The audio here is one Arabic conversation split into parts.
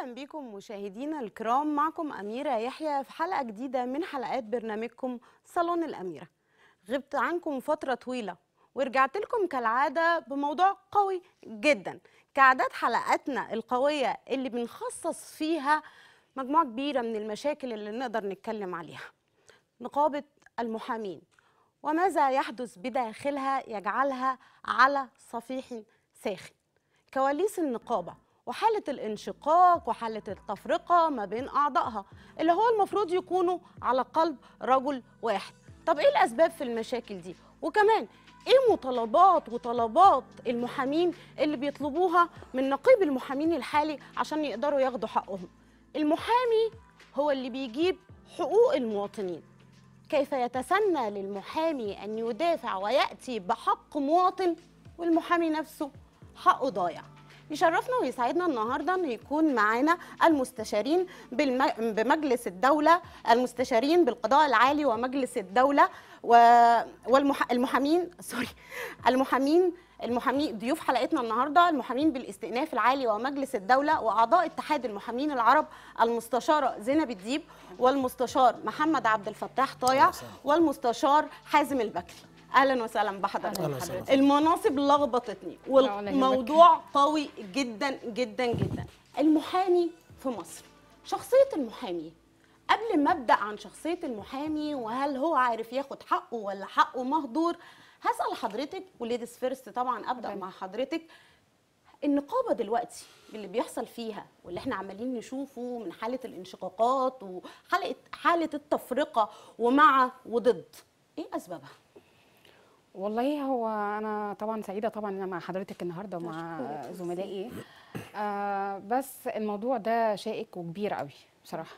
اهلا بكم مشاهدينا الكرام معكم اميره يحيى في حلقه جديده من حلقات برنامجكم صالون الاميره غبت عنكم فتره طويله ورجعت لكم كالعاده بموضوع قوي جدا كعادات حلقاتنا القويه اللي بنخصص فيها مجموعه كبيره من المشاكل اللي نقدر نتكلم عليها نقابه المحامين وماذا يحدث بداخلها يجعلها على صفيح ساخن كواليس النقابه وحالة الانشقاق وحالة التفرقة ما بين أعضائها اللي هو المفروض يكونوا على قلب رجل واحد طب إيه الأسباب في المشاكل دي؟ وكمان ايه مطالبات وطلبات المحامين اللي بيطلبوها من نقيب المحامين الحالي عشان يقدروا ياخدوا حقهم المحامي هو اللي بيجيب حقوق المواطنين كيف يتسنى للمحامي ان يدافع وياتي بحق مواطن والمحامي نفسه حقه ضايع يشرفنا ويسعدنا النهارده ان يكون معانا المستشارين بمجلس الدوله المستشارين بالقضاء العالي ومجلس الدوله والمحامين سوري المحامين المحامين ضيوف حلقتنا النهارده المحامين بالاستئناف العالي ومجلس الدوله واعضاء اتحاد المحامين العرب المستشاره زينب الديب والمستشار محمد عبد الفتاح طايع والمستشار حازم البكري اهلا وسهلا بحضرتك المناصب لخبطتني والموضوع قوي جدا جدا جدا المحامي في مصر شخصيه المحامي قبل ما ابدا عن شخصيه المحامي وهل هو عارف ياخد حقه ولا حقه مهدور هسال حضرتك وليديز فيرست طبعا ابدا مع حضرتك النقابه دلوقتي اللي بيحصل فيها واللي احنا عمالين نشوفه من حاله الانشقاقات وحاله حاله التفرقه ومع وضد ايه اسبابها والله هو انا طبعا سعيده طبعا انا مع حضرتك النهارده ومع زملائي آه بس الموضوع ده شائك وكبير قوي بصراحه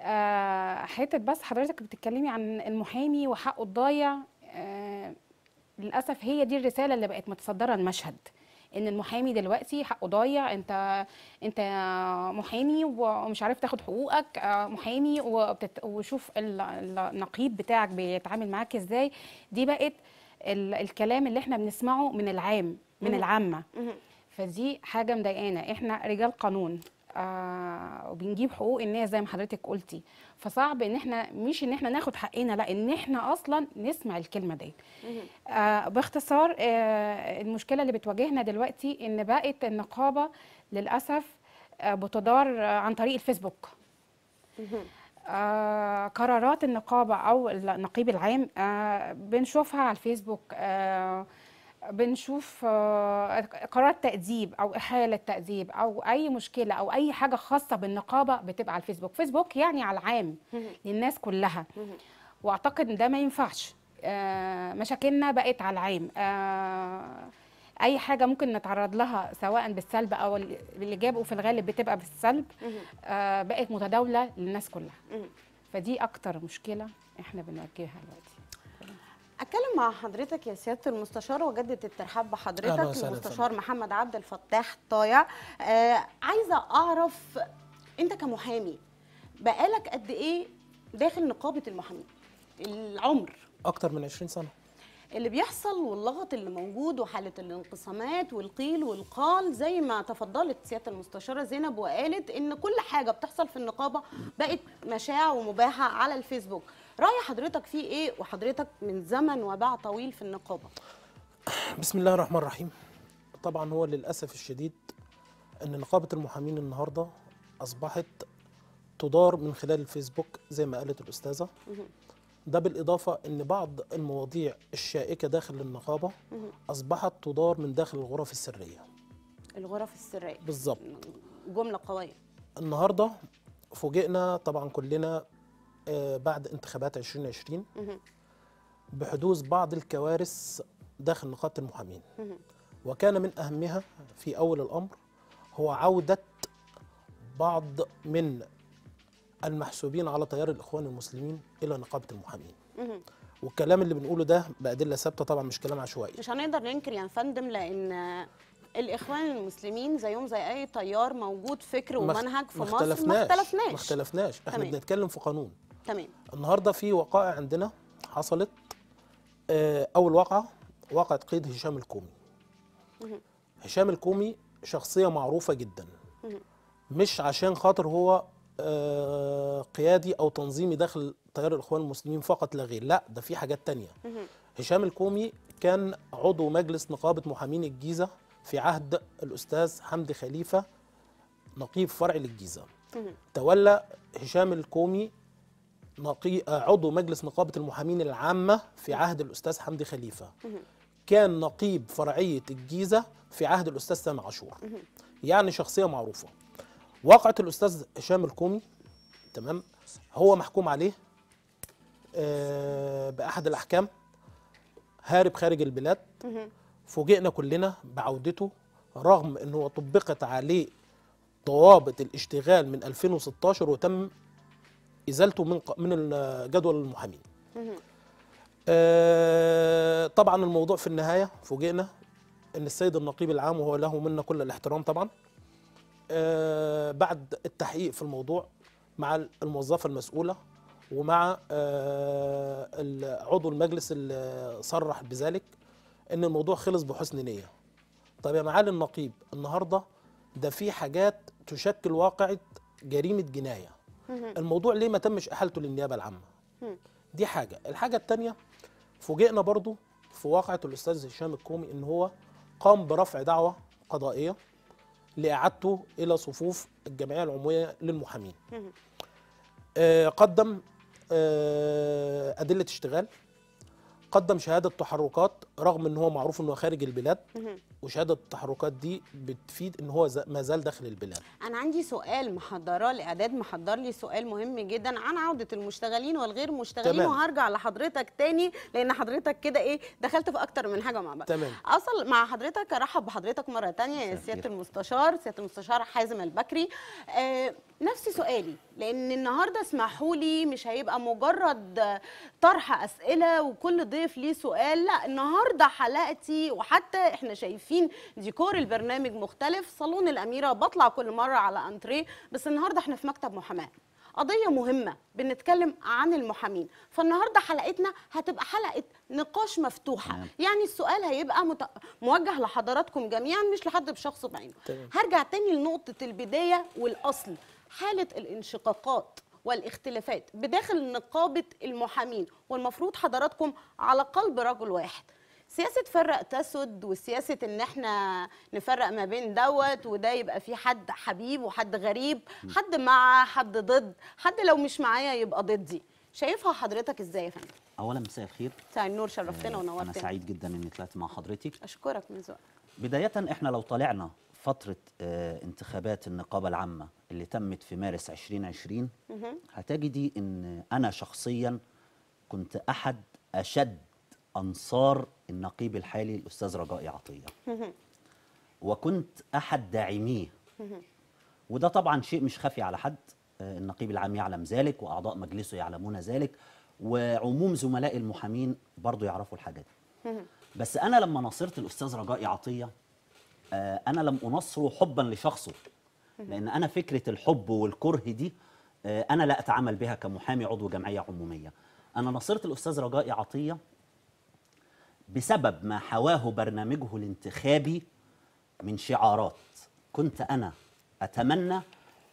آه حته بس حضرتك بتتكلمي عن المحامي وحقه الضايع آه للاسف هي دي الرساله اللي بقت متصدره المشهد ان المحامي دلوقتي حقه ضايع انت انت محامي ومش عارف تاخد حقوقك آه، محامي وبتت... وشوف النقيب بتاعك بيتعامل معاك ازاي دي بقت الكلام اللي احنا بنسمعه من العام من العامه فدي حاجه مضايقانا احنا رجال قانون آه وبنجيب حقوق الناس زي ما حضرتك قلتي فصعب ان احنا مش ان احنا ناخد حقنا لا ان احنا اصلا نسمع الكلمه دي آه باختصار آه المشكله اللي بتواجهنا دلوقتي ان بقت النقابه للاسف آه بتدار آه عن طريق الفيسبوك آه، قرارات النقابة أو النقيب العام آه، بنشوفها على الفيسبوك آه، بنشوف قرارات تأديب أو إحالة تأديب أو أي مشكلة أو أي حاجة خاصة بالنقابة بتبقى على الفيسبوك فيسبوك يعني على العام للناس كلها وأعتقد ده ما ينفعش مشاكلنا بقت على العام اي حاجه ممكن نتعرض لها سواء بالسلب او بالايجاب وفي الغالب بتبقى بالسلب آه بقت متداوله للناس كلها فدي اكتر مشكله احنا بنواجهها دلوقتي اتكلم مع حضرتك يا سياده المستشار وجدد الترحاب بحضرتك المستشار محمد عبد الفتاح طايع آه عايزه اعرف انت كمحامي بقالك قد ايه داخل نقابه المحامين العمر اكتر من 20 سنه اللي بيحصل واللغط اللي موجود وحاله الانقسامات والقيل والقال زي ما تفضلت سياده المستشاره زينب وقالت ان كل حاجه بتحصل في النقابه بقت مشاع ومباحه على الفيسبوك راي حضرتك في ايه وحضرتك من زمن وباع طويل في النقابه بسم الله الرحمن الرحيم طبعا هو للاسف الشديد ان نقابه المحامين النهارده اصبحت تدار من خلال الفيسبوك زي ما قالت الاستاذه ده بالإضافة أن بعض المواضيع الشائكة داخل النقابة أصبحت تدار من داخل الغرف السرية الغرف السرية بالظبط جملة قوية النهاردة فوجئنا طبعا كلنا آه، بعد انتخابات 2020 بحدوث بعض الكوارث داخل نقابة المحامين وكان من أهمها في أول الأمر هو عودة بعض من المحسوبين على تيار الاخوان المسلمين الى نقابه المحامين والكلام اللي بنقوله ده بادله ثابته طبعا مش كلام عشوائي مش هنقدر ننكر يا فندم لان الاخوان المسلمين زيهم زي اي تيار موجود فكر ومنهج في مصر ما اختلفناش ما اختلفناش احنا تمام. بنتكلم في قانون تمام النهارده في وقائع عندنا حصلت آه، اول واقعه واقعه قيد هشام الكومي مه. هشام الكومي شخصيه معروفه جدا مه. مش عشان خاطر هو آه، قيادي او تنظيمي داخل تيار الاخوان المسلمين فقط لا غير لا ده في حاجات تانية هشام الكومي كان عضو مجلس نقابه محامين الجيزه في عهد الاستاذ حمدي خليفه نقيب فرع للجيزه تولى هشام الكومي نقي... آه، عضو مجلس نقابه المحامين العامه في عهد الاستاذ حمدي خليفه كان نقيب فرعيه الجيزه في عهد الاستاذ سامي عاشور يعني شخصيه معروفه واقعة الأستاذ هشام الكومي تمام هو محكوم عليه آه، بأحد الأحكام هارب خارج البلاد فوجئنا كلنا بعودته رغم أنه طبقت عليه ضوابط الاشتغال من 2016 وتم ازالته من من جدول المحامين. آه، طبعا الموضوع في النهايه فوجئنا ان السيد النقيب العام وهو له منا كل الاحترام طبعا آه، بعد التحقيق في الموضوع مع الموظفه المسؤوله ومع آه، عضو المجلس اللي صرح بذلك ان الموضوع خلص بحسن نيه طب يا معالي النقيب النهارده ده في حاجات تشكل واقعه جريمه جنايه الموضوع ليه ما تمش احالته للنيابه العامه دي حاجه الحاجه الثانيه فوجئنا برضو في واقعه الاستاذ هشام الكومي ان هو قام برفع دعوه قضائيه لإعادته إلى صفوف الجمعية العمومية للمحامين آه، قدم آه، أدلة اشتغال قدم شهاده تحركات رغم ان هو معروف انه خارج البلاد وشهاده التحركات دي بتفيد ان هو ما زال داخل البلاد انا عندي سؤال محضره الاعداد محضر لي سؤال مهم جدا عن عوده المشتغلين والغير مشتغلين تمام. وهرجع لحضرتك تاني لان حضرتك كده ايه دخلت في اكتر من حاجه مع بعض تمام اصل مع حضرتك ارحب بحضرتك مره تانية يا سياده المستشار سياده المستشار حازم البكري آه نفس سؤالي لان النهارده اسمحوا لي مش هيبقى مجرد طرح اسئله وكل ضيف ليه سؤال لا النهارده حلقتي وحتى احنا شايفين ديكور البرنامج مختلف صالون الاميره بطلع كل مره على انتريه بس النهارده احنا في مكتب محاماه قضيه مهمه بنتكلم عن المحامين فالنهارده حلقتنا هتبقى حلقه نقاش مفتوحه يعني السؤال هيبقى مت... موجه لحضراتكم جميعا مش لحد بشخص بعينه هرجع تاني لنقطه البدايه والاصل حاله الانشقاقات والاختلافات بداخل نقابه المحامين والمفروض حضراتكم على قلب رجل واحد سياسه فرق تسد وسياسه ان احنا نفرق ما بين دوت وده يبقى في حد حبيب وحد غريب حد مع حد ضد حد لو مش معايا يبقى ضدي شايفها حضرتك ازاي يا فندم اولا مساء الخير مساء النور شرفتنا آه، ونورتنا انا سعيد جدا اني طلعت مع حضرتك اشكرك من ذوقك بدايه احنا لو طلعنا فترة آه، انتخابات النقابة العامة اللي تمت في مارس 2020 هتجدي أن أنا شخصيا كنت أحد أشد أنصار النقيب الحالي الأستاذ رجاء عطية وكنت أحد داعميه وده طبعا شيء مش خفي على حد آه، النقيب العام يعلم ذلك وأعضاء مجلسه يعلمون ذلك وعموم زملائي المحامين برضو يعرفوا الحاجة دي بس أنا لما ناصرت الأستاذ رجاء عطية آه، انا لم انصره حبا لشخصه لان انا فكره الحب والكره دي آه، انا لا اتعامل بها كمحامي عضو جمعيه عموميه انا نصرت الاستاذ رجائي عطيه بسبب ما حواه برنامجه الانتخابي من شعارات كنت انا اتمنى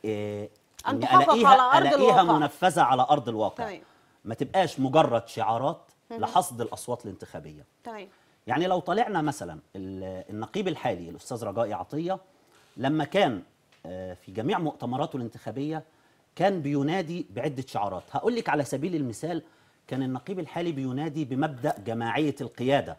آه، ان الاقيها على أرض الاقيها منفذه على ارض الواقع طيب. ما تبقاش مجرد شعارات لحصد الاصوات الانتخابيه طيب يعني لو طلعنا مثلا النقيب الحالي الاستاذ رجائي عطيه لما كان آه، في جميع مؤتمراته الانتخابيه كان بينادي بعده شعارات هقول لك على سبيل المثال كان النقيب الحالي بينادي بمبدا جماعيه القياده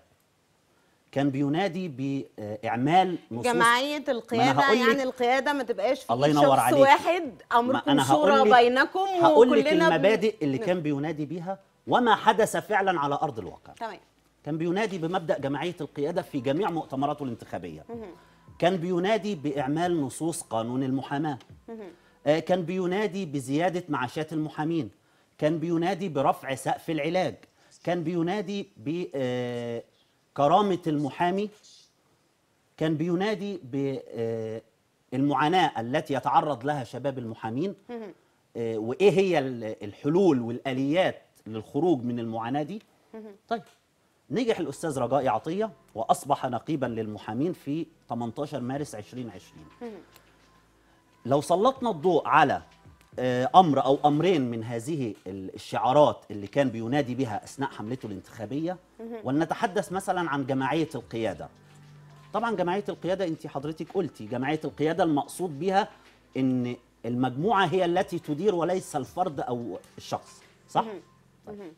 كان بينادي باعمال نصوص جماعيه القياده يعني القياده ما تبقاش في الله ينور شخص عليك. واحد امركم صوره بينكم هقول لك المبادئ اللي كان بينادي بيها وما حدث فعلا على ارض الواقع تمام كان بينادي بمبدا جماعيه القياده في جميع مؤتمراته الانتخابيه كان بينادي باعمال نصوص قانون المحاماه آه، كان بينادي بزياده معاشات المحامين كان بينادي برفع سقف العلاج كان بينادي بكرامه آه، المحامي كان بينادي بالمعاناه آه، التي يتعرض لها شباب المحامين وايه هي الحلول والاليات للخروج من المعاناه دي طيب نجح الأستاذ رجائي عطية وأصبح نقيبا للمحامين في 18 مارس 2020 لو سلطنا الضوء على آه، أمر أو أمرين من هذه الشعارات اللي كان بينادي بها أثناء حملته الانتخابية ولنتحدث مثلا عن جماعية القيادة طبعا جماعية القيادة أنت حضرتك قلتي جماعية القيادة المقصود بها أن المجموعة هي التي تدير وليس الفرد أو الشخص صح؟ طيب.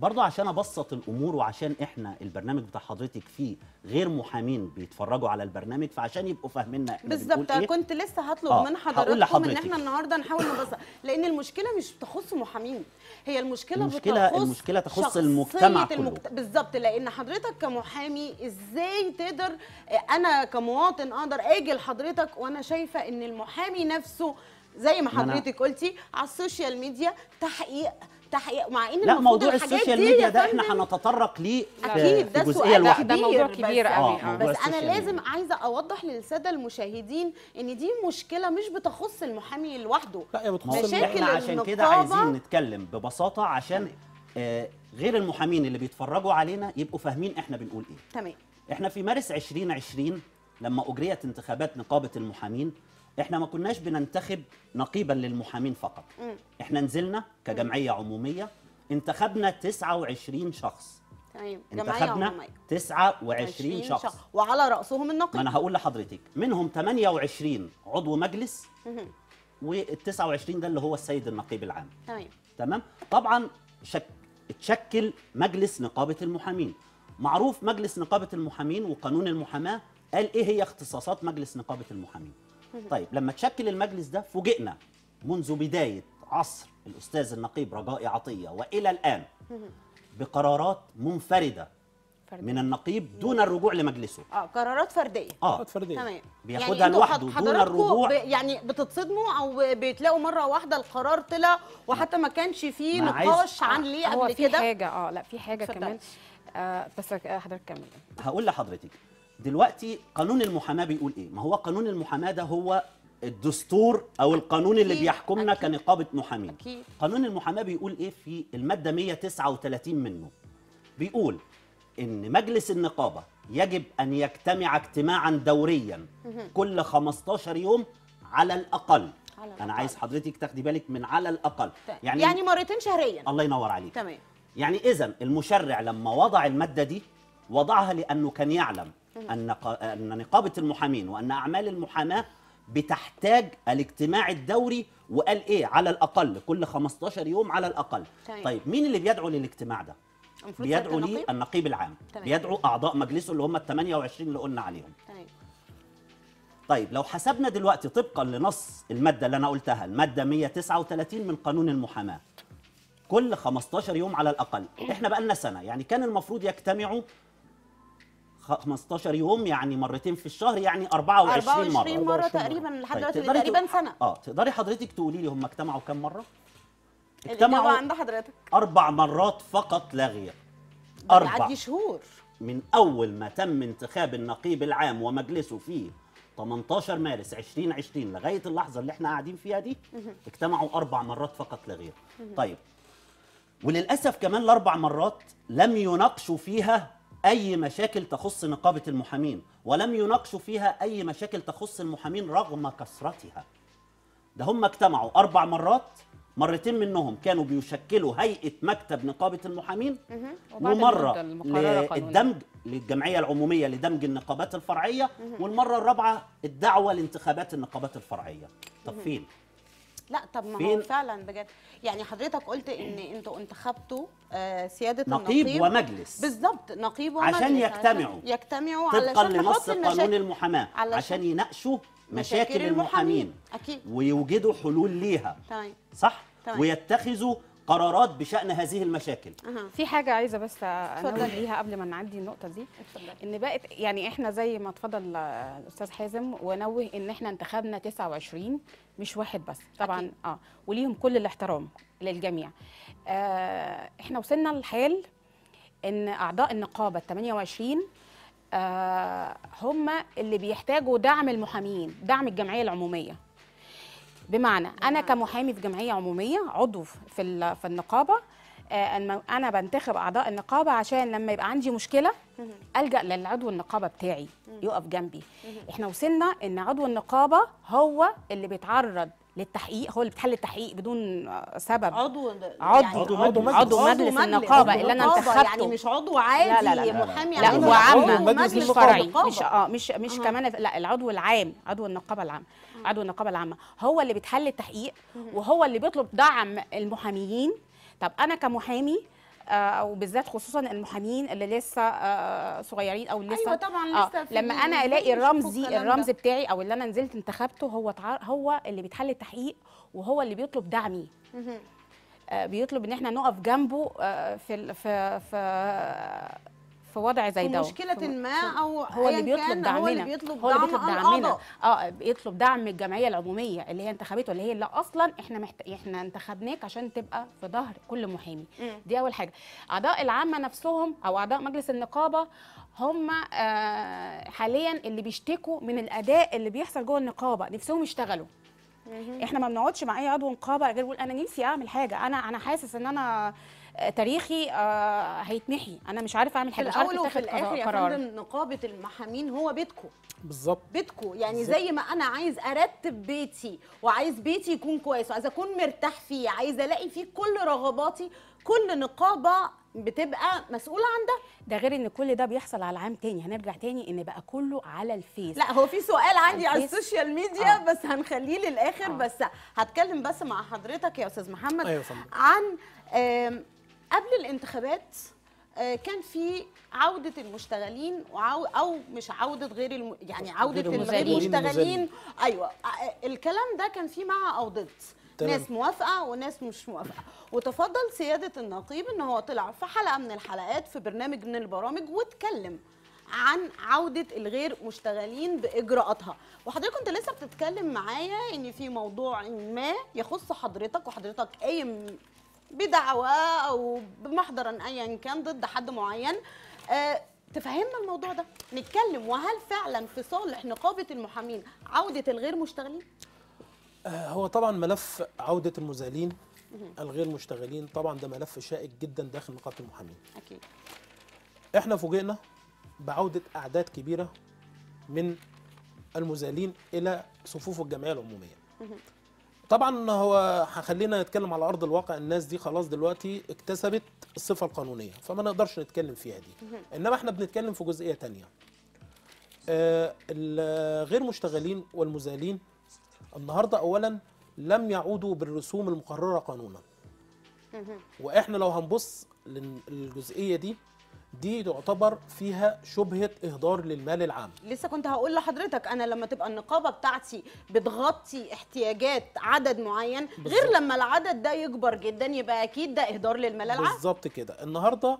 برضه عشان ابسط الامور وعشان احنا البرنامج بتاع حضرتك فيه غير محامين بيتفرجوا على البرنامج فعشان يبقوا فاهميننا احنا بالظبط إيه؟ كنت لسه هطلب آه من حضراتكم ان احنا النهارده نحاول نبسط لان المشكله مش تخص محامين هي المشكله المشكله بتخص المشكله تخص المجتمع كله بالظبط لان حضرتك كمحامي ازاي تقدر انا كمواطن اقدر اجي لحضرتك وانا شايفه ان المحامي نفسه زي ما حضرتك قلتي على السوشيال ميديا تحقيق تحقيق مع ان لا موضوع السوشيال ميديا ده احنا هنتطرق ليه اكيد ده آه، سؤال ده موضوع كبير قوي بس, آه بس انا لازم عايزه اوضح للساده المشاهدين ان دي مشكله مش بتخص المحامي لوحده لا هي بتخص احنا عشان كده عايزين نتكلم ببساطه عشان آه غير المحامين اللي بيتفرجوا علينا يبقوا فاهمين احنا بنقول ايه تمام احنا في مارس 2020 لما اجريت انتخابات نقابه المحامين احنا ما كناش بننتخب نقيبا للمحامين فقط احنا نزلنا كجمعيه عموميه انتخبنا 29 شخص تمام طيب، انتخبنا 29 شخص. شخص وعلى راسهم النقيب ما انا هقول لحضرتك منهم 28 عضو مجلس وال 29 ده اللي هو السيد النقيب العام تمام طيب. تمام طبعا شك... اتشكل مجلس نقابه المحامين معروف مجلس نقابه المحامين وقانون المحاماه قال ايه هي اختصاصات مجلس نقابه المحامين طيب لما تشكل المجلس ده فوجئنا منذ بداية عصر الأستاذ النقيب رجاء عطية وإلى الآن بقرارات منفردة من النقيب دون الرجوع لمجلسه اه قرارات فرديه اه فرديه تمام بياخدها يعني لوحده دون الرجوع ب... يعني بتتصدموا او بتلاقوا مره واحده القرار طلع وحتى ما كانش فيه نقاش عن ليه قبل كده في حاجه اه لا في حاجه فردية. كمان آه بس حضرتك كمل هقول لحضرتك دلوقتي قانون المحاماه بيقول ايه ما هو قانون المحاماه ده هو الدستور او القانون أكيد. اللي بيحكمنا أكيد. كنقابه محامين أكيد. قانون المحاماه بيقول ايه في الماده 139 منه بيقول ان مجلس النقابه يجب ان يجتمع اجتماعا دوريا كل 15 يوم على الاقل على انا عايز حضرتك تاخدي بالك من على الاقل طيب. يعني يعني مرتين شهريا الله ينور عليك تمام يعني اذا المشرع لما وضع الماده دي وضعها لانه كان يعلم أن أن نقابة المحامين وأن أعمال المحاماة بتحتاج الاجتماع الدوري وقال إيه على الأقل كل 15 يوم على الأقل طيب, طيب مين اللي بيدعو للاجتماع ده؟ بيدعو ليه النقيب العام طيب. بيدعو أعضاء مجلسه اللي هم ال 28 اللي قلنا عليهم طيب. طيب لو حسبنا دلوقتي طبقا لنص المادة اللي أنا قلتها المادة 139 من قانون المحاماة كل 15 يوم على الأقل إحنا بقى لنا سنة يعني كان المفروض يجتمعوا 15 يوم يعني مرتين في الشهر يعني 24, 24 مره 24 مره تقريبا طيب، لحد دلوقتي تقريبا سنه اه تقدري حضرتك تقولي لي هم اجتمعوا كام مره؟ اجتمعوا عند حضرتك اربع مرات فقط لا غير اربع شهور من اول ما تم انتخاب النقيب العام ومجلسه فيه 18 مارس 2020 لغايه اللحظه اللي احنا قاعدين فيها دي اجتمعوا اربع مرات فقط لا غير طيب وللاسف كمان الاربع مرات لم يناقشوا فيها أي مشاكل تخص نقابة المحامين ولم يناقشوا فيها أي مشاكل تخص المحامين رغم كثرتها ده هم اجتمعوا أربع مرات مرتين منهم كانوا بيشكلوا هيئة مكتب نقابة المحامين ومرة للدمج للجمعية العمومية لدمج النقابات الفرعية والمرة الرابعة الدعوة لانتخابات النقابات الفرعية طب فين؟ لا طب ما هو فعلا بجد يعني حضرتك قلت ان انتوا انتخبتوا آه، سياده نقيب النقيب ومجلس بالظبط نقيب ومجلس عشان يجتمعوا يجتمعوا طبقا لنص قانون المحاماه عشان يناقشوا مشاكل, المحامين, المحامين. اكيد ويوجدوا حلول ليها طيب. صح طيب. ويتخذوا قرارات بشأن هذه المشاكل في حاجة عايزة بس أنوه ليها قبل ما نعدي النقطة دي إن بقت يعني إحنا زي ما اتفضل الأستاذ حازم ونوه إن إحنا انتخبنا 29 مش واحد بس طبعا أكيد. آه وليهم كل الاحترام للجميع آه إحنا وصلنا لحال إن أعضاء النقابة ال 28 آه هم اللي بيحتاجوا دعم المحامين دعم الجمعية العمومية بمعنى انا كمحامي في جمعيه عموميه عضو في في النقابه آه، انا بنتخب اعضاء النقابه عشان لما يبقى عندي مشكله الجا للعضو النقابه بتاعي يقف جنبي احنا وصلنا ان عضو النقابه هو اللي بيتعرض للتحقيق هو اللي بتحل التحقيق بدون سبب عضو عضو يعني عضو, عضو, مجلس. عضو مجلس النقابه اللي انا انتخبته يعني مش عضو عادي لا لا لا محامي لا, لا, لا هو عام مجلس فرعي مش اه مش مش أه. كمان لا العضو العام عضو النقابه العامه أه. عضو النقابه العامه هو اللي بتحل التحقيق وهو اللي بيطلب دعم المحاميين طب انا كمحامي آه، او بالذات خصوصا المحامين اللي لسه آه، صغيرين او لسه أيوة طبعا آه، لسه آه لما انا الاقي الرمزي الرمز بتاعي او اللي انا نزلت انتخبته هو هو اللي بيتحل التحقيق وهو اللي بيطلب دعمي بيطلب ان احنا نقف جنبه في في في في وضع زي ده مشكله ما او هو اللي بيطلب دعمنا هو اللي بيطلب, دعمنا آه،, اه بيطلب دعم الجمعيه العموميه اللي هي انتخبته اللي هي اللي اصلا احنا محت... احنا انتخبناك عشان تبقى في ظهر كل محامي دي اول حاجه اعضاء العامه نفسهم او اعضاء مجلس النقابه هم آه، حاليا اللي بيشتكوا من الاداء اللي بيحصل جوه النقابه نفسهم يشتغلوا احنا ما بنقعدش مع اي عضو نقابه غير بقول انا نفسي اعمل حاجه انا انا حاسس ان انا تاريخي آه، هيتمحي انا مش عارفه اعمل حاجه في الاول وفي الاخر يا فندم نقابه المحامين هو بيتكم بالظبط بيتكم يعني بالزبط. زي ما انا عايز ارتب بيتي وعايز بيتي يكون كويس وعايز اكون مرتاح فيه عايز الاقي فيه كل رغباتي كل نقابه بتبقى مسؤوله عن ده ده غير ان كل ده بيحصل على عام تاني هنرجع تاني ان بقى كله على الفيس لا هو في سؤال عندي على السوشيال ميديا آه. بس هنخليه للاخر آه. بس هتكلم بس مع حضرتك يا استاذ محمد أيوة صمت. عن قبل الانتخابات آه، كان في عودة المشتغلين أو مش عودة غير الم... يعني عودة الغير المشتغلين أيوة آه، الكلام ده كان فيه مع أو ضد ناس موافقة وناس مش موافقة وتفضل سيادة النقيب إن هو طلع في حلقة من الحلقات في برنامج من البرامج واتكلم عن عودة الغير مشتغلين بإجراءاتها وحضرتك كنت لسه بتتكلم معايا إن في موضوع ما يخص حضرتك وحضرتك قايم بدعوى او بمحضرا ايا كان ضد حد معين آه، تفهمنا الموضوع ده نتكلم وهل فعلا في صالح نقابه المحامين عوده الغير مشتغلين آه، هو طبعا ملف عوده المزالين الغير مشتغلين طبعا ده ملف شائك جدا داخل نقابه المحامين اكيد احنا فوجئنا بعوده اعداد كبيره من المزالين الى صفوف الجمعيه العموميه طبعا هو هخلينا نتكلم على ارض الواقع الناس دي خلاص دلوقتي اكتسبت الصفه القانونيه فما نقدرش نتكلم فيها دي انما احنا بنتكلم في جزئيه ثانيه الغير آه، مشتغلين والمزالين النهارده اولا لم يعودوا بالرسوم المقرره قانونا واحنا لو هنبص للجزئيه دي دي تعتبر فيها شبهه اهدار للمال العام لسه كنت هقول لحضرتك انا لما تبقى النقابه بتاعتي بتغطي احتياجات عدد معين بالزبط. غير لما العدد ده يكبر جدا يبقى اكيد ده اهدار للمال العام بالظبط كده النهارده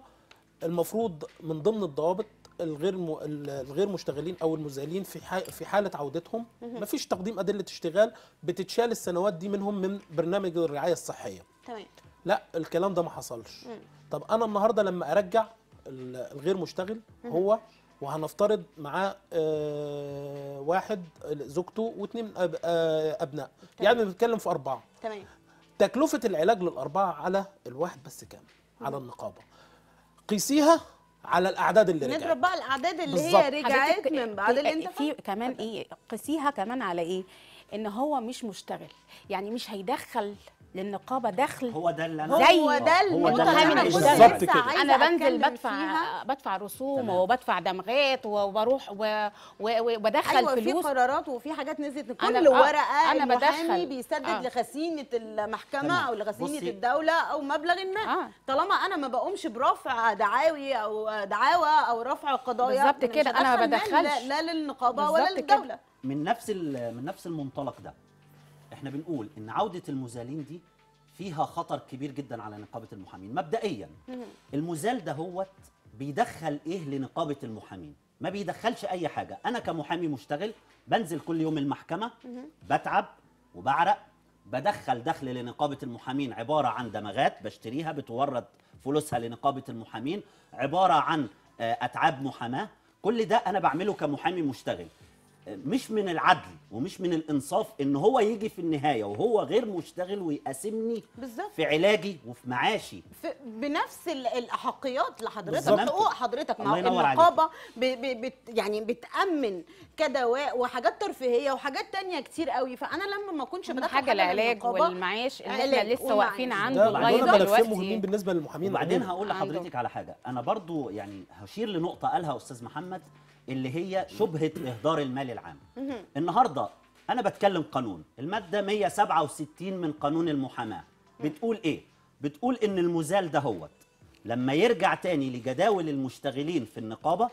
المفروض من ضمن الضوابط الغير م... الغير مشتغلين او المزالين في ح... في حاله عودتهم مفيش تقديم ادله اشتغال بتتشال السنوات دي منهم من برنامج الرعايه الصحيه تمام لا الكلام ده ما حصلش مم. طب انا النهارده لما ارجع الغير مشتغل هو وهنفترض معاه آه، واحد زوجته واثنين آه، آه، ابناء يعني بنتكلم في اربعه تمام تكلفه العلاج للاربعه على الواحد بس كام على النقابه قيسيها على الاعداد اللي رجعت نضرب بقى الاعداد اللي بالزبط. هي رجعت من بعد اللي انت في كمان ايه قيسيها كمان على ايه ان هو مش مشتغل يعني مش هيدخل للنقابه دخل هو ده اللي انا هو ده المتهم بالظبط كده انا بنزل بدفع فيها. بدفع رسوم تمام. وبدفع دمغات وبروح وبدخل أيوة فلوس في قرارات وفي حاجات نزلت كل أنا آه، ورقه انا بدخل آه. بيسدد آه. لغسيمه المحكمه تمام. او لغسيمه الدوله او مبلغ ما آه. طالما انا ما بقومش برفع دعاوي او دعاوى او رفع قضايا بالظبط كده انا ما بدخلش لا, لا للنقابه ولا للدوله كده. من نفس من نفس المنطلق ده احنا بنقول ان عوده المزالين دي فيها خطر كبير جدا على نقابه المحامين مبدئيا المزال ده هو بيدخل ايه لنقابه المحامين ما بيدخلش اي حاجه انا كمحامي مشتغل بنزل كل يوم المحكمه بتعب وبعرق بدخل دخل لنقابه المحامين عباره عن دمغات بشتريها بتورد فلوسها لنقابه المحامين عباره عن آه، اتعاب محاماه كل ده انا بعمله كمحامي مشتغل مش من العدل ومش من الانصاف ان هو يجي في النهايه وهو غير مشتغل ويقاسمني بالظبط في علاجي وفي معاشي في بنفس الاحقيات لحضرتك حقوق حضرتك مع النقابه بت يعني بتامن كدواء وحاجات ترفيهيه وحاجات تانية كتير قوي فانا لما ما اكونش بدخل حاجه العلاج والمعاش اللي احنا لسه واقفين عنده لغايه دلوقتي مهمين بالنسبه للمحامين وبعدين هقول لحضرتك على حاجه انا برضو يعني هشير لنقطه قالها استاذ محمد اللي هي شبهه اهدار المال العام النهارده انا بتكلم قانون الماده 167 من قانون المحاماه بتقول ايه بتقول ان المزال ده هوت لما يرجع تاني لجداول المشتغلين في النقابه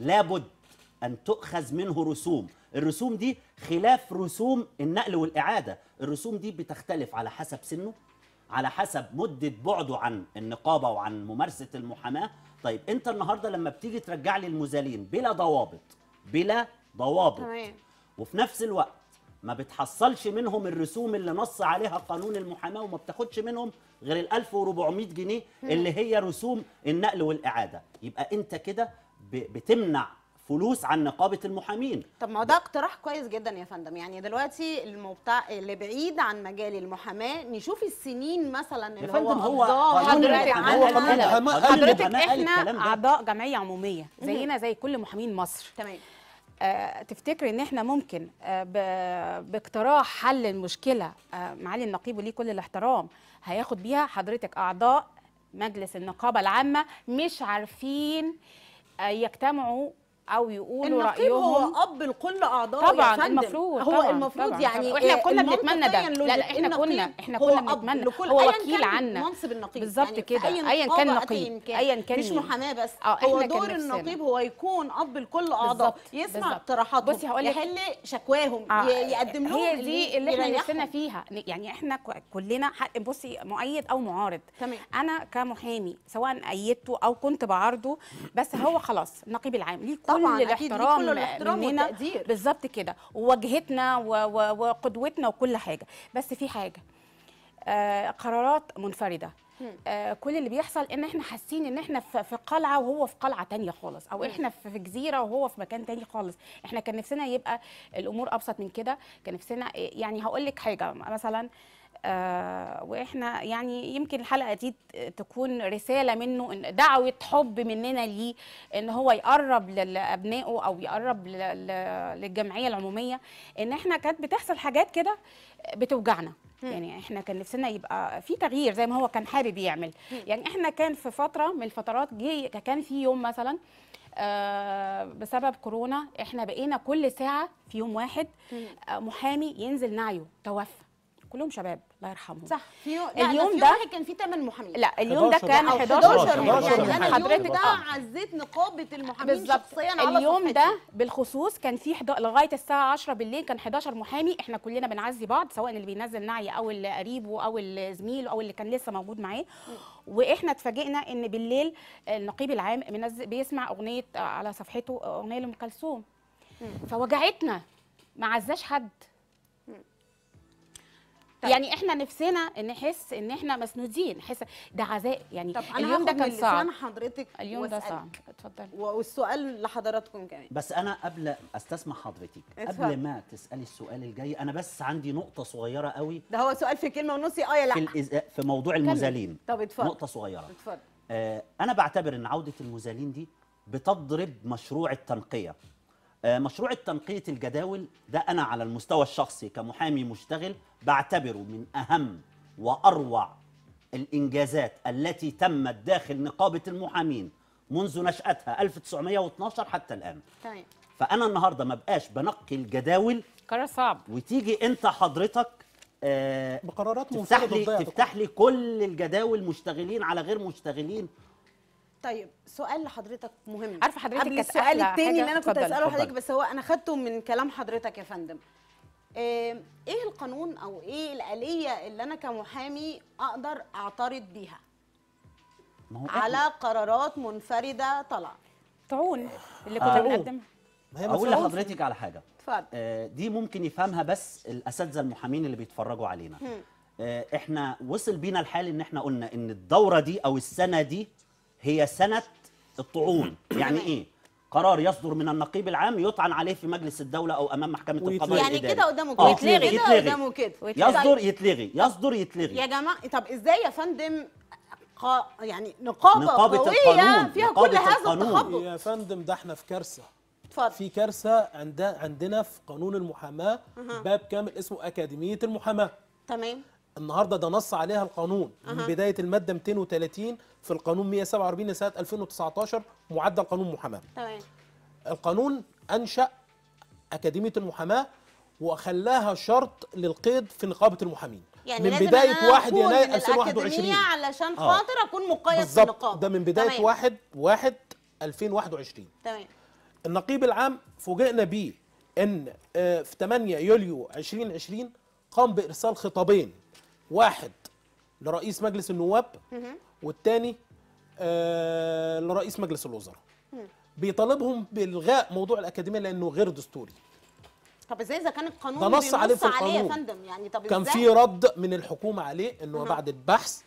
لابد ان تؤخذ منه رسوم الرسوم دي خلاف رسوم النقل والاعاده الرسوم دي بتختلف على حسب سنه على حسب مده بعده عن النقابه وعن ممارسه المحاماه طيب انت النهارده لما بتيجي ترجع لي المزالين بلا ضوابط بلا ضوابط وفي نفس الوقت ما بتحصلش منهم الرسوم اللي نص عليها قانون المحاماه وما بتاخدش منهم غير ال 1400 جنيه اللي هي رسوم النقل والاعاده يبقى انت كده بتمنع فلوس عن نقابه المحامين طب ما ده اقتراح كويس جدا يا فندم يعني دلوقتي المبتع اللي بعيد عن مجال المحاماه نشوف السنين مثلا اللي يا فندم هو حضرتك احنا اعضاء جمعيه عموميه زينا زي كل محامين مصر تمام آه، تفتكر تفتكري ان احنا ممكن آه، باقتراح حل المشكله آه، معالي النقيب وليه كل الاحترام هياخد بيها حضرتك اعضاء مجلس النقابه العامه مش عارفين يجتمعوا او يقولوا رايهم هو اب لكل اعضاء طبعا يا فندم. المفروض هو طبعا المفروض طبعًا يعني واحنا كنا بنتمنى ده لا لا احنا كنا احنا كنا بنتمنى هو وكيل عنا منصب النقيب بالظبط يعني كده ايا كان نقيب ايا كان مش محاماه بس آه، هو دور النقيب هو يكون اب لكل اعضاء يسمع اقتراحاتهم بصي هقول لك يحل شكواهم آه، يقدم لهم هي دي اللي احنا نفسنا فيها يعني احنا كلنا بصي مؤيد او معارض تمام انا كمحامي سواء ايدته او كنت بعارضه بس هو خلاص النقيب العام ليه كل كل الاحترام, كل الاحترام مننا بالظبط كده وواجهتنا وقدوتنا وكل حاجه بس في حاجه آه قرارات منفرده آه كل اللي بيحصل ان احنا حاسين ان احنا في قلعه وهو في قلعه تانية خالص او احنا في جزيره وهو في مكان تاني خالص احنا كان نفسنا يبقى الامور ابسط من كده كان نفسنا يعني هقول لك حاجه مثلا آه، واحنا يعني يمكن الحلقه دي تكون رساله منه إن دعوه حب مننا ليه ان هو يقرب لابنائه او يقرب للجمعيه العموميه ان احنا كانت بتحصل حاجات كده بتوجعنا يعني احنا كان نفسنا يبقى في تغيير زي ما هو كان حابب يعمل يعني احنا كان في فتره من الفترات جه كان في يوم مثلا آه، بسبب كورونا احنا بقينا كل ساعه في يوم واحد آه، محامي ينزل نعيه توفى كلهم شباب الله يرحمهم صح في اليوم ده كان في 8 محامين لا اليوم ده كان 11 محامي يعني حضرتك ده عزيت نقابه المحامين شخصيا على اليوم ده بالخصوص كان في لغايه الساعه 10 بالليل كان 11 محامي احنا كلنا بنعزي بعض سواء اللي بينزل نعي او اللي قريبه او الزميل او اللي كان لسه موجود معاه واحنا اتفاجئنا ان بالليل النقيب العام بيسمع اغنيه على صفحته اغنيه لام كلثوم فوجعتنا ما عزاش حد طيب. يعني احنا نفسنا نحس ان احنا مسنودين نحس ده عزاء يعني طب أنا اليوم ده كان صعب حضرتك اليوم ده صعب اتفضل والسؤال لحضراتكم كمان بس انا قبل استسمع حضرتك اتفضل. قبل ما تسالي السؤال الجاي انا بس عندي نقطه صغيره قوي ده هو سؤال في كلمه ونص اه يا لا في, الإز... في موضوع المزالين طب اتفضل نقطه صغيره اتفضل آه انا بعتبر ان عوده المزالين دي بتضرب مشروع التنقيه آه، مشروع التنقية الجداول ده أنا على المستوى الشخصي كمحامي مشتغل بعتبره من أهم وأروع الإنجازات التي تمت داخل نقابة المحامين منذ نشأتها 1912 حتى الآن طيب. فأنا النهاردة ما بقاش بنقي الجداول قرار صعب وتيجي أنت حضرتك آه بقرارات تفتح لي, تفتح لي كل الجداول مشتغلين على غير مشتغلين طيب سؤال لحضرتك مهم عارفه حضرتك قبل السؤال الثاني اللي انا كنت اساله لحضرتك بس هو انا خدته من كلام حضرتك يا فندم ايه القانون او ايه الاليه اللي انا كمحامي اقدر اعترض بيها ما هو على قرارات منفرده طالعه طعون اللي كنا آه، بنقدمها اقول لحضرتك على حاجه اتفضل آه دي ممكن يفهمها بس الاساتذه المحامين اللي بيتفرجوا علينا آه احنا وصل بينا الحال ان احنا قلنا ان الدوره دي او السنه دي هي سنة الطعون يعني إيه؟ قرار يصدر من النقيب العام يطعن عليه في مجلس الدوله او امام محكمه القضاء يعني كده قدامه آه. كده يتلغي كده قدامه كده يصدر يتلغي يصدر يتلغي يا جماعه طب ازاي يا فندم يعني نقابه, نقابة قويه القانون. فيها نقابة كل هذا التخبط يا فندم ده احنا في كارثه اتفضل في كارثه عند عندنا في قانون المحاماه أه. باب كامل اسمه اكاديميه المحاماه تمام النهارده ده نص عليها القانون أه. من بدايه الماده 230 في القانون 147 لسنه 2019 معدل قانون محاماه. تمام. القانون انشا اكاديميه المحاماه وخلاها شرط للقيد في نقابه المحامين. يعني من بدايه 1 يناير 2021 علشان آه. خاطر آه. اكون مقيد في النقابه. ده من بدايه 1 1 2021. تمام. النقيب العام فوجئنا بيه ان آه، في 8 يوليو 2020 قام بارسال خطابين واحد لرئيس مجلس النواب والثاني آه، لرئيس مجلس الوزراء بيطالبهم بالغاء موضوع الاكاديميه لانه غير دستوري طب ازاي اذا كان القانون ده نص عليه في القانون عليه يا فندم يعني طب كان في رد من الحكومه عليه انه بعد البحث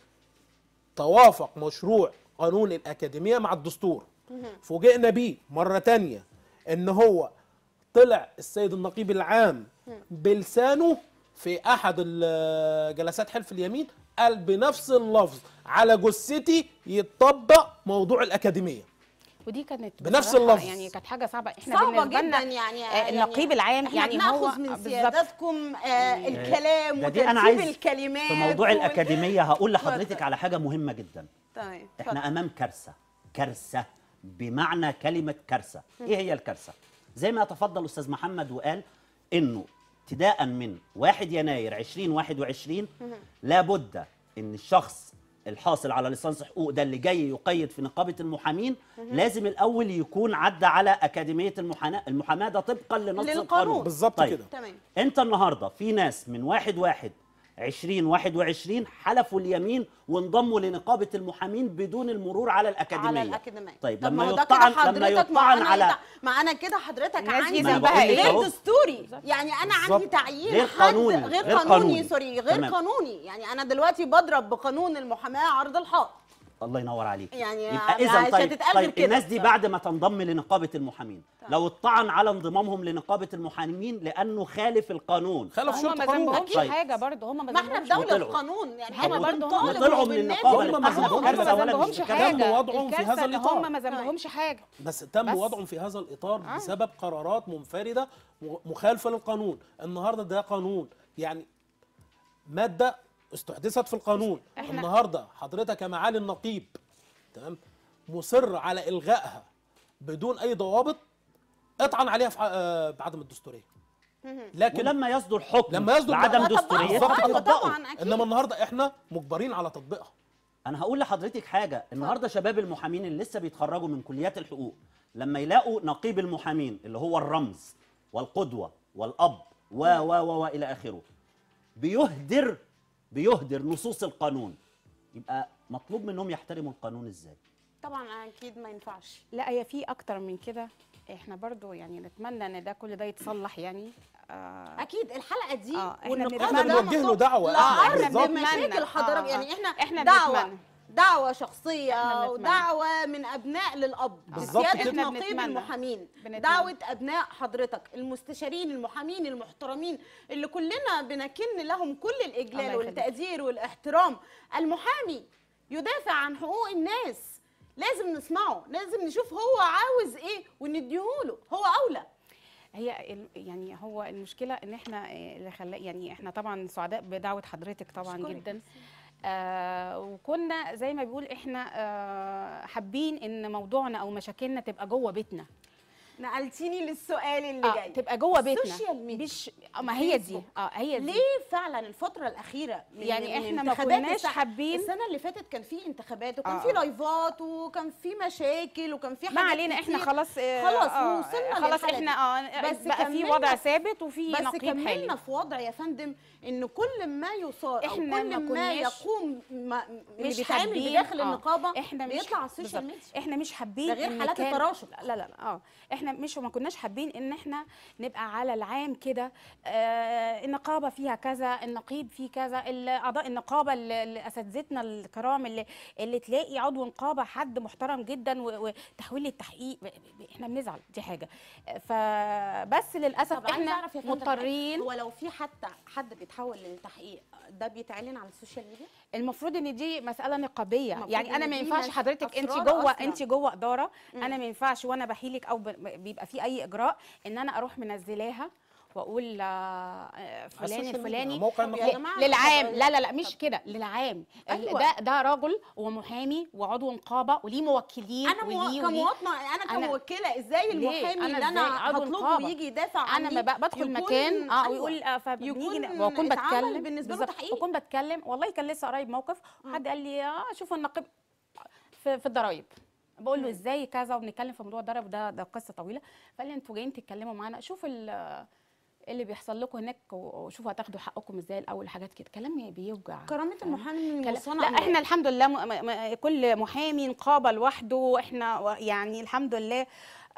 توافق مشروع قانون الاكاديميه مع الدستور فوجئنا بيه مره تانية ان هو طلع السيد النقيب العام بلسانه في احد جلسات حلف اليمين قال بنفس اللفظ على جثتي يتطبق موضوع الاكاديميه ودي كانت بنفس اللفظ يعني كانت حاجه صعبه احنا صعبة بالنسبه لنا يعني،, آه، يعني النقيب العام احنا يعني هو من سيادتكم آه إيه. الكلام وترتيب الكلمات في موضوع وال... الاكاديميه هقول لحضرتك على حاجه مهمه جدا طيب احنا فضل. امام كارثه كارثه بمعنى كلمه كارثه ايه هي الكارثه زي ما تفضل استاذ محمد وقال انه ابتداء من 1 يناير 2021 لابد ان الشخص الحاصل على لسانس حقوق ده اللي جاي يقيد في نقابه المحامين لازم الاول يكون عدى على اكاديميه المحاماه المحاماه ده طبقا لنص القانون بالظبط طيب. كده تمام انت النهارده في ناس من 1 1 2021 حلفوا اليمين وانضموا لنقابه المحامين بدون المرور على الاكاديميه على الاكاديميه طيب لما يطعن لما يطعن على ما انا كده حضرتك عندي غير دستوري يعني انا عندي تعيين غير قانوني غير قانوني سوري غير قانوني يعني انا دلوقتي بضرب بقانون المحاماه عرض الحائط الله ينور عليك يعني يبقى اذا طيب, طيب كده. الناس دي طيب. بعد ما تنضم لنقابه المحامين طيب. لو اطعن على انضمامهم لنقابه المحامين لانه خالف القانون خالف شرط القانون اكيد طيب. حاجه برضه هم ما احنا في دوله القانون يعني هم برضه هم طلعوا من النقابه هم ما ذنبهمش طيب. حاجه تم وضعهم في هذا الاطار هم ما ذنبهمش حاجه بس تم وضعهم في هذا الاطار بسبب قرارات منفرده مخالفه للقانون النهارده ده قانون يعني ماده استحدثت في القانون إحنا النهارده حضرتك يا معالي النقيب تمام مصر على الغائها بدون اي ضوابط اطعن عليها في آه، بعدم الدستوريه لكن ولما يصدر حكم لما يصدر بعدم دستوريه طبعا انما النهارده احنا مجبرين على تطبيقها انا هقول لحضرتك حاجه النهارده شباب المحامين اللي لسه بيتخرجوا من كليات الحقوق لما يلاقوا نقيب المحامين اللي هو الرمز والقدوه والاب و و و الى اخره بيهدر بيهدر نصوص القانون يبقى مطلوب منهم يحترموا القانون ازاي طبعا اكيد ما ينفعش لا هي في اكتر من كده احنا برضو يعني نتمنى ان ده كل ده يتصلح يعني آه اكيد الحلقه دي آه والنقاش ده نوجه له دعوه احنا بنتمنى مشاكل حضرتك آه،, آه يعني احنا احنا دعوه بنتمنى. دعوة شخصية ودعوة من أبناء للأب بسيادة نقيب المحامين بنتمنى. دعوة أبناء حضرتك المستشارين المحامين المحترمين اللي كلنا بنكن لهم كل الإجلال والتقدير والاحترام المحامي يدافع عن حقوق الناس لازم نسمعه لازم نشوف هو عاوز إيه ونديهوله هو أولى هي يعني هو المشكله ان احنا آه، اللي خلى يعني احنا طبعا سعداء بدعوه حضرتك طبعا شكرا. جدا آه، وكنا زي ما بيقول احنا آه، حابين ان موضوعنا او مشاكلنا تبقى جوه بيتنا نقلتيني للسؤال اللي آه جاي تبقى جوه بيتنا السوشيال ميديا مش آه، ما هي دي اه هي دي ليه فعلا الفتره الاخيره من يعني من احنا ما كناش حابين السنه اللي فاتت كان في انتخابات وكان آه. في آه. لايفات وكان في مشاكل وكان في حاجات ما علينا احنا خلاص آه خلاص آه وصلنا خلاص احنا اه بس بقى في وضع ثابت وفي نقيض حالي بس كملنا في وضع يا فندم ان كل ما يصار احنا كل ما, ما يقوم ما مش بيتعامل بداخل آه، النقابه احنا بيطلع على السوشيال ميديا احنا مش حابين ده غير حالات التراشق لا لا لا اه احنا مش ما كناش حابين ان احنا نبقى على العام كده آه النقابه فيها كذا النقيب فيه كذا اعضاء النقابه اساتذتنا الكرام اللي اللي تلاقي عضو نقابه حد محترم جدا وتحويل التحقيق احنا بنزعل دي حاجه فبس للاسف احنا مضطرين ولو في حتى حد بيتحول للتحقيق ده بيتعلن على السوشيال ميديا المفروض ان دي مساله نقابيه يعني انا ما ينفعش حضرتك انت جوه انت جوه اداره انا ما ينفعش وانا بحيلك او بيبقى في اي اجراء ان انا اروح منزلاها واقول آه، فلان الفلاني للعام لا لا لا مش كده للعام أيوة. ده ده راجل ومحامي وعضو نقابه وليه موكلين انا وليه كمواطنه انا كموكله ازاي المحامي اللي انا هطلبه يجي يدافع عني انا بدخل مكان اه أيوة. ويقول آه، فبنيجي واكون بتكلم بالنسبه له تحقيق واكون بتكلم والله كان لسه قريب موقف حد قال لي اه شوفوا النقيب في, في الضرايب بقول له ازاي كذا وبنتكلم في موضوع الضرب ده ده قصه طويله فقال لي انتوا جايين تتكلموا معانا شوف ال اللي بيحصل لكم هناك وشوفوا هتاخدوا حقكم ازاي الاول حاجات كده كلام بيوجع كرامه المحامي من لا احنا الحمد لله م... م... كل محامي نقابه لوحده احنا يعني الحمد لله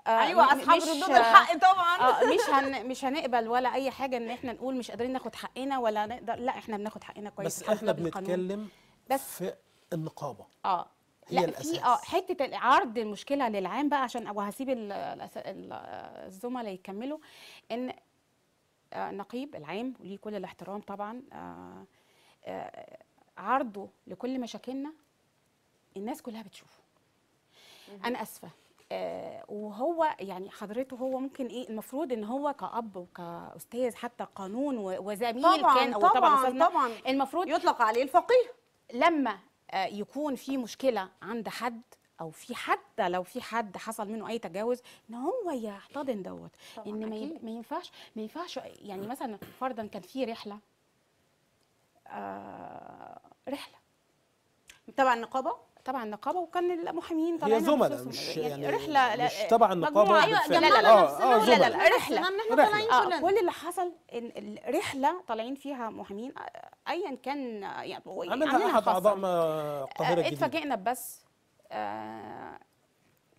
آه ايوه اصحاب ردود الحق طبعا آه مش هن مش هنقبل ولا اي حاجه ان احنا نقول مش قادرين ناخد حقنا ولا نقدر لا احنا بناخد حقنا كويس بس احنا بنتكلم بس في النقابه اه هي لا الأساس. في اه حته العرض المشكله للعام بقى عشان وهسيب الزملاء يكملوا ان آه، نقيب العام وليه كل الاحترام طبعا آه، آه، عرضه لكل مشاكلنا الناس كلها بتشوفه انا اسفه وهو يعني حضرته هو ممكن ايه المفروض ان هو كاب وكاستاذ حتى قانون وزميل طبعاً كان طبعا طبعا طبعا المفروض يطلق عليه الفقيه لما يكون في مشكله عند حد او في حتى لو في حد حصل منه اي تجاوز ان هو يحتضن دوت ان ما, ما ينفعش ما ينفعش يعني مثلا فرضا كان في رحله آه رحله تبع النقابه تبع النقابه وكان المحامين طبعا هي زملاء مش يعني, يعني رحله مش تبع النقابه ايوه لا لا لا آه لا لا لا رحله آه كل اللي حصل ان الرحله طالعين فيها محامين آه، ايا كان آه، يعني عملنا احد اعضاء قاهره آه، الجديده اتفاجئنا بس آه،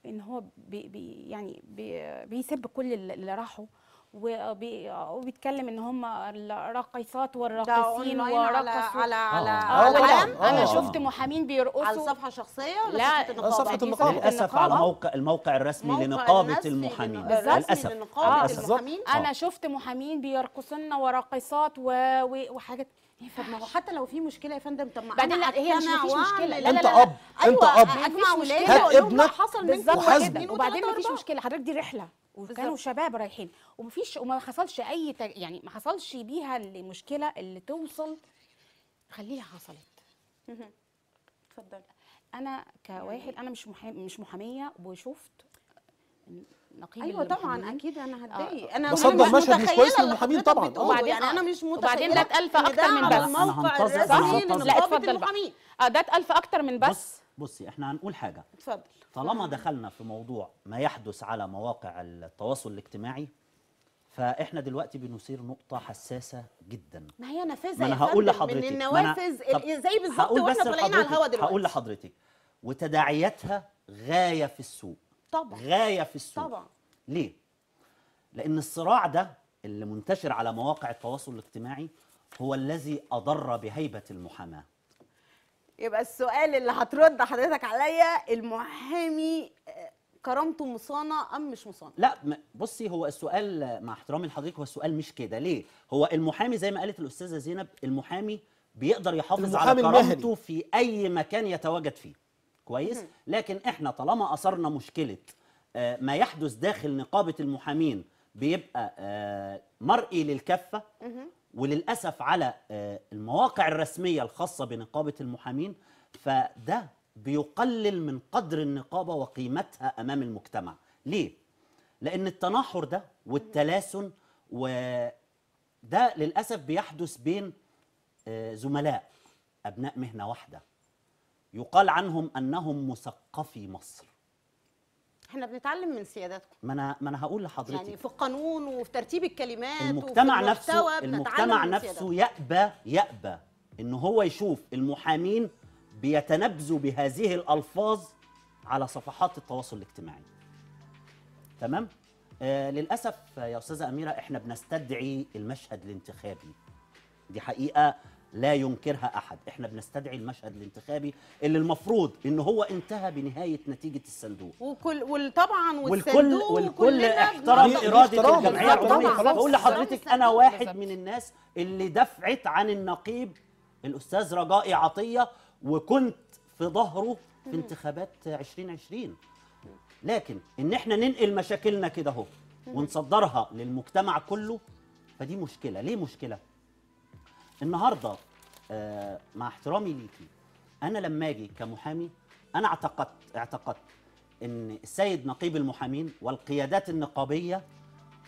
ان هو بي بي يعني بي بيسب كل اللي راحوا وبيتكلم ان هم الراقصات والراقصين ورقصوا على على آه. على آه انا آه. شفت محامين بيرقصوا على الصفحه الشخصيه ولا لا على صفحه النقابه للاسف على موقع الموقع الرسمي موقع لنقابه المحامين للاسف لنقابه المحامين انا شفت محامين بيرقصن وراقصات وحاجات إيه، طب ما هو حتى لو في مشكله يا فندم طب ما بعدين لا هي ما فيش مشكله لا انت اب أيوة، انت اب اجمع ولادي هات ابنك حصل منكم واحد وبعدين فيش مشكله حضرتك دي رحله وكانوا شباب رايحين ومفيش وما حصلش اي تج... يعني ما حصلش بيها المشكله اللي توصل خليها حصلت اتفضلي انا كواحد انا مش مش محاميه وشفت نقيب ايوه طبعا اكيد انا هتضايق آه. انا بصدق مشهد مش كويس للمحامين طبعا وبعدين انا مش متخيله وبعدين ده اتقال آه، في اكتر من بس الموقع الرسمي لنقابه اه ده اتقال في اكتر من بس بص بصي احنا هنقول حاجه اتفضل طالما دخلنا في موضوع ما يحدث على مواقع التواصل الاجتماعي فاحنا دلوقتي بنثير نقطه حساسه جدا ما هي نافذه ما انا هقول لحضرتك من النوافذ زي بالظبط واحنا طالعين على الهوا دلوقتي هقول لحضرتك وتداعياتها غايه في السوق طبعا غايه في السوق طبعا ليه؟ لان الصراع ده اللي منتشر على مواقع التواصل الاجتماعي هو الذي اضر بهيبه المحاماه يبقى السؤال اللي هترد حضرتك عليا المحامي آه، كرامته مصانه ام مش مصانه لا بصي هو السؤال مع احترامي لحضرتك هو السؤال مش كده ليه هو المحامي زي ما قالت الاستاذه زينب المحامي بيقدر يحافظ على كرامته المهني. في اي مكان يتواجد فيه كويس لكن احنا طالما اثرنا مشكله آه، ما يحدث داخل نقابه المحامين بيبقى آه، مرئي للكفه وللاسف على آه، المواقع الرسميه الخاصه بنقابه المحامين فده بيقلل من قدر النقابه وقيمتها امام المجتمع ليه لان التناحر ده والتلاسن وده للاسف بيحدث بين زملاء ابناء مهنه واحده يقال عنهم انهم مثقفي مصر احنا بنتعلم من سيادتكم ما انا ما انا هقول لحضرتك يعني في القانون وفي ترتيب الكلمات المجتمع نفسه المجتمع نفسه يأبى يأبى ان هو يشوف المحامين بيتنبذوا بهذه الالفاظ على صفحات التواصل الاجتماعي تمام آه للاسف يا استاذه اميره احنا بنستدعي المشهد الانتخابي دي حقيقه لا ينكرها احد احنا بنستدعي المشهد الانتخابي اللي المفروض ان هو انتهى بنهايه نتيجه الصندوق وكل وطبعا والكل والكل احترم اراده الجمعيه العموميه بقول لحضرتك انا واحد من الناس اللي دفعت عن النقيب الاستاذ رجائي عطيه وكنت في ظهره في انتخابات 2020 لكن ان احنا ننقل مشاكلنا كده اهو ونصدرها للمجتمع كله فدي مشكله ليه مشكله النهارده آه، مع احترامي ليكي انا لما اجي كمحامي انا اعتقدت اعتقدت ان السيد نقيب المحامين والقيادات النقابيه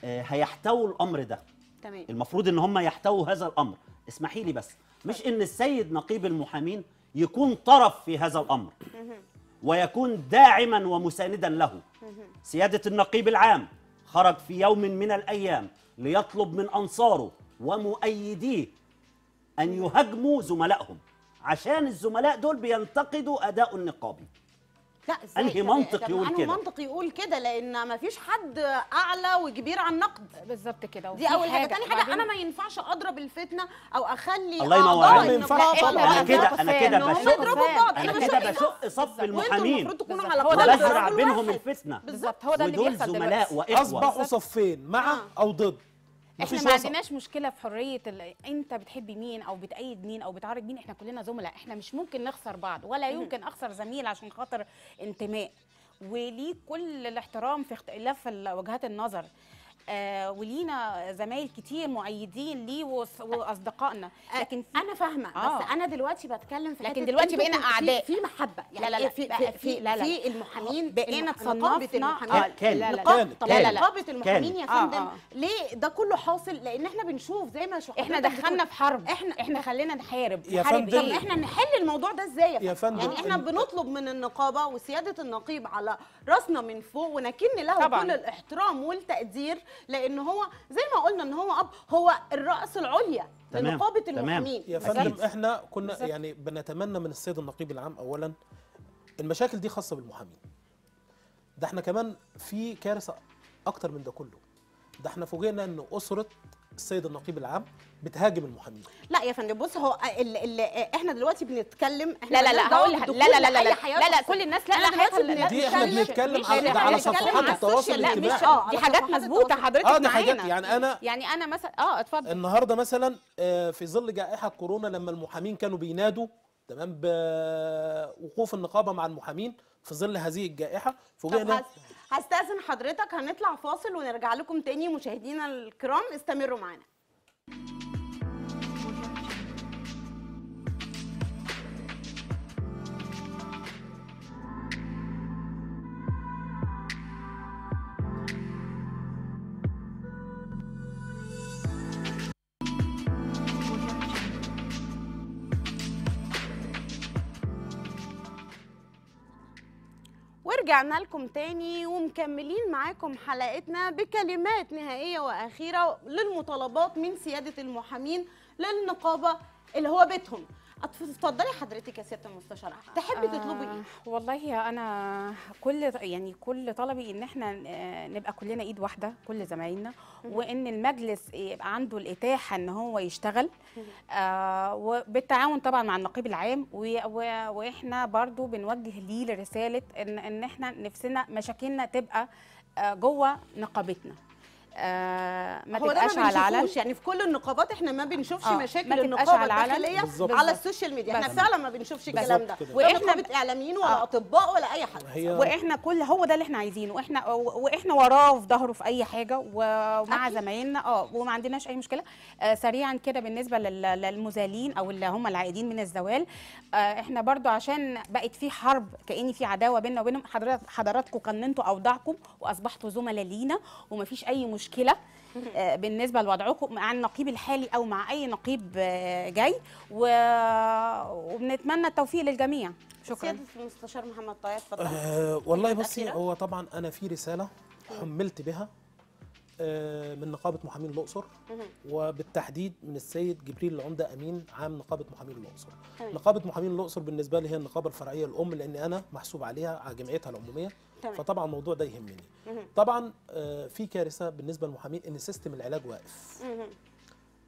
آه، هيحتووا الامر ده تمام المفروض ان هم يحتووا هذا الامر اسمحي لي بس مش ان السيد نقيب المحامين يكون طرف في هذا الامر ويكون داعما ومساندا له سياده النقيب العام خرج في يوم من الايام ليطلب من انصاره ومؤيديه أن يهاجموا زملائهم عشان الزملاء دول بينتقدوا أداء النقابي لا انهي منطق يقول كده منطق يقول كده لان ما فيش حد اعلى وكبير عن النقد بالظبط كده دي اول حاجه, تاني حاجه انا ما ينفعش اضرب الفتنه او اخلي الله ينور عليك انا كده انا كده بشق انا كده بشق صف المحامين وبزرع بينهم الفتنه بالظبط هو ده اللي بيحصل دول زملاء واخوه اصبحوا صفين مع آه. او ضد احنا ما عندناش مشكله في حريه اللي انت بتحب مين او بتأيد مين او بتعارض مين احنا كلنا زملاء احنا مش ممكن نخسر بعض ولا يمكن اخسر زميل عشان خاطر انتماء وليه كل الاحترام في اختلاف وجهات النظر آه، ولينا زمايل كتير معيدين ليه واصدقائنا آه، لكن انا فاهمه آه. بس انا دلوقتي بتكلم في لكن دلوقتي بقينا اعداء في محبه يعني لا لا لا في إيه، في, في, لا لا في المحامين آه، بقينا تصنفنا نقابه المحامين يا فندم ليه ده كله حاصل لان احنا بنشوف زي ما احنا دخلنا في حرب احنا احنا خلينا نحارب يا فندم احنا نحل الموضوع ده ازاي يا فندم يعني احنا بنطلب من النقابه وسياده النقيب على راسنا من فوق ونكن له كل الاحترام والتقدير لان هو زي ما قلنا ان هو اب هو الراس العليا لنقابه المحامين يا فندم احنا كنا يعني بنتمنى من السيد النقيب العام اولا المشاكل دي خاصه بالمحامين ده احنا كمان في كارثه اكتر من ده كله ده احنا فوجئنا ان اسره السيد النقيب العام بتهاجم المحامين لا يا فندم بص هو الـ الـ احنا دلوقتي بنتكلم احنا لا لا لا هقول لا لا لا لا لا لا كل الناس لا لا حياتها دي احنا بنتكلم على على صفحات التواصل الاجتماعي اه دي حاجات مظبوطه حضرتك معانا اه دي حاجات يعني انا يعني انا مثلا اه اتفضل النهارده مثلا آه، في ظل جائحه كورونا لما المحامين كانوا بينادوا تمام بوقوف النقابه مع المحامين في ظل هذه الجائحه فوجئنا هستأذن حضرتك هنطلع فاصل ونرجع لكم تاني مشاهدينا الكرام استمروا معانا رجعنا لكم تاني ومكملين معاكم حلقتنا بكلمات نهائية وأخيرة للمطالبات من سيادة المحامين للنقابة اللي هو بيتهم اتفضلي حضرتك يا سياده المستشار تحبي آه تطلبي ايه آه، والله انا كل يعني كل طلبي ان احنا آه، نبقى كلنا ايد واحده كل زمايلنا وان المجلس يبقى عنده الاتاحه ان هو يشتغل آه وبالتعاون طبعا مع النقيب العام واحنا برضو بنوجه ليه رساله ان ان احنا نفسنا مشاكلنا تبقى آه، جوه نقابتنا آه ما تبقاش على العلن يعني في كل النقابات احنا ما بنشوفش آه مشاكل النقابه الداخليه على السوشيال ميديا احنا فعلا ما بنشوفش الكلام ده واحنا ب... اعلاميين ولا آه. اطباء ولا اي حد واحنا كل هو ده اللي احنا عايزينه واحنا واحنا وراه في ظهره في اي حاجه ومع زمايلنا اه وما عندناش اي مشكله آه سريعا كده بالنسبه للمزالين او اللي هم العائدين من الزوال آه احنا برضو عشان بقت في حرب كاني في عداوه بيننا وبينهم حضراتكم قننتوا اوضاعكم واصبحتوا زملاء لينا ومفيش اي مشكله مشكله آه، بالنسبه لوضعكم مع النقيب الحالي او مع اي نقيب آه، جاي و... وبنتمنى التوفيق للجميع شكرا سياده المستشار محمد طيب أه والله بصي هو طبعا انا في رساله حملت بها آه، من نقابه محامين الاقصر وبالتحديد من السيد جبريل العمده امين عام نقابه محامين الاقصر نقابه محامين الاقصر بالنسبه لي هي النقابه الفرعيه الام لان انا محسوب عليها على جمعيتها العموميه فطبعا الموضوع ده يهمني طبعا آه، في كارثه بالنسبه للمحامين ان سيستم العلاج واقف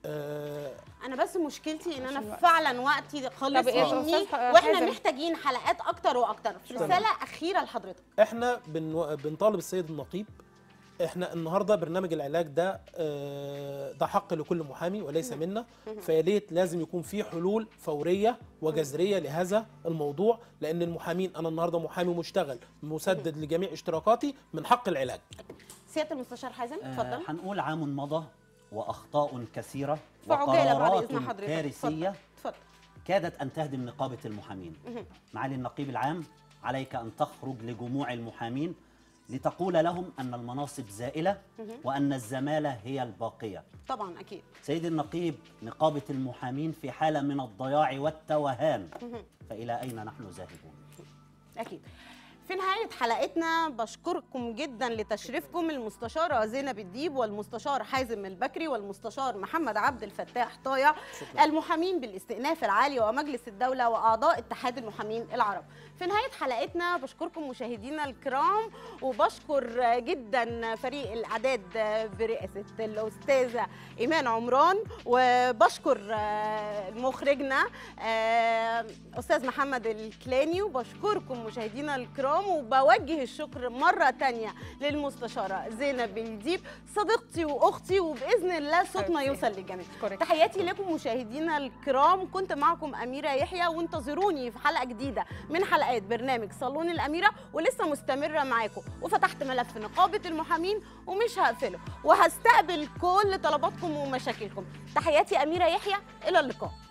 آه، انا بس مشكلتي ان انا فعلا وقتي خلص إيه مني واحنا محتاجين حلقات اكتر واكتر رساله اخيره لحضرتك احنا بنطالب السيد النقيب احنا النهارده برنامج العلاج ده آه، ده حق لكل محامي وليس منا فيا ليت لازم يكون في حلول فوريه وجذريه لهذا الموضوع لان المحامين انا النهارده محامي مشتغل مسدد لجميع اشتراكاتي من حق العلاج. سياده المستشار حازم آه، اتفضل. آه هنقول عام مضى واخطاء كثيره وقرارات كارثيه اتفضل كادت ان تهدم نقابه المحامين. معالي النقيب العام عليك ان تخرج لجموع المحامين لتقول لهم أن المناصب زائلة وأن الزمالة هي الباقية طبعا أكيد سيد النقيب نقابة المحامين في حالة من الضياع والتوهان فإلى أين نحن ذاهبون؟ أكيد في نهاية حلقتنا بشكركم جدا لتشريفكم المستشارة زينب الديب والمستشار حازم البكري والمستشار محمد عبد الفتاح طايع المحامين بالاستئناف العالي ومجلس الدولة وأعضاء اتحاد المحامين العرب في نهاية حلقتنا بشكركم مشاهدينا الكرام وبشكر جدا فريق الإعداد برئاسة الأستاذة إيمان عمران وبشكر مخرجنا آه، أستاذ محمد الكلاني وبشكركم مشاهدينا الكرام الارقام وبوجه الشكر مره تانية للمستشاره زينب الديب صديقتي واختي وباذن الله صوتنا يوصل للجميع تحياتي لكم مشاهدينا الكرام كنت معكم اميره يحيى وانتظروني في حلقه جديده من حلقات برنامج صالون الاميره ولسه مستمره معاكم وفتحت ملف نقابه المحامين ومش هقفله وهستقبل كل طلباتكم ومشاكلكم تحياتي اميره يحيى الى اللقاء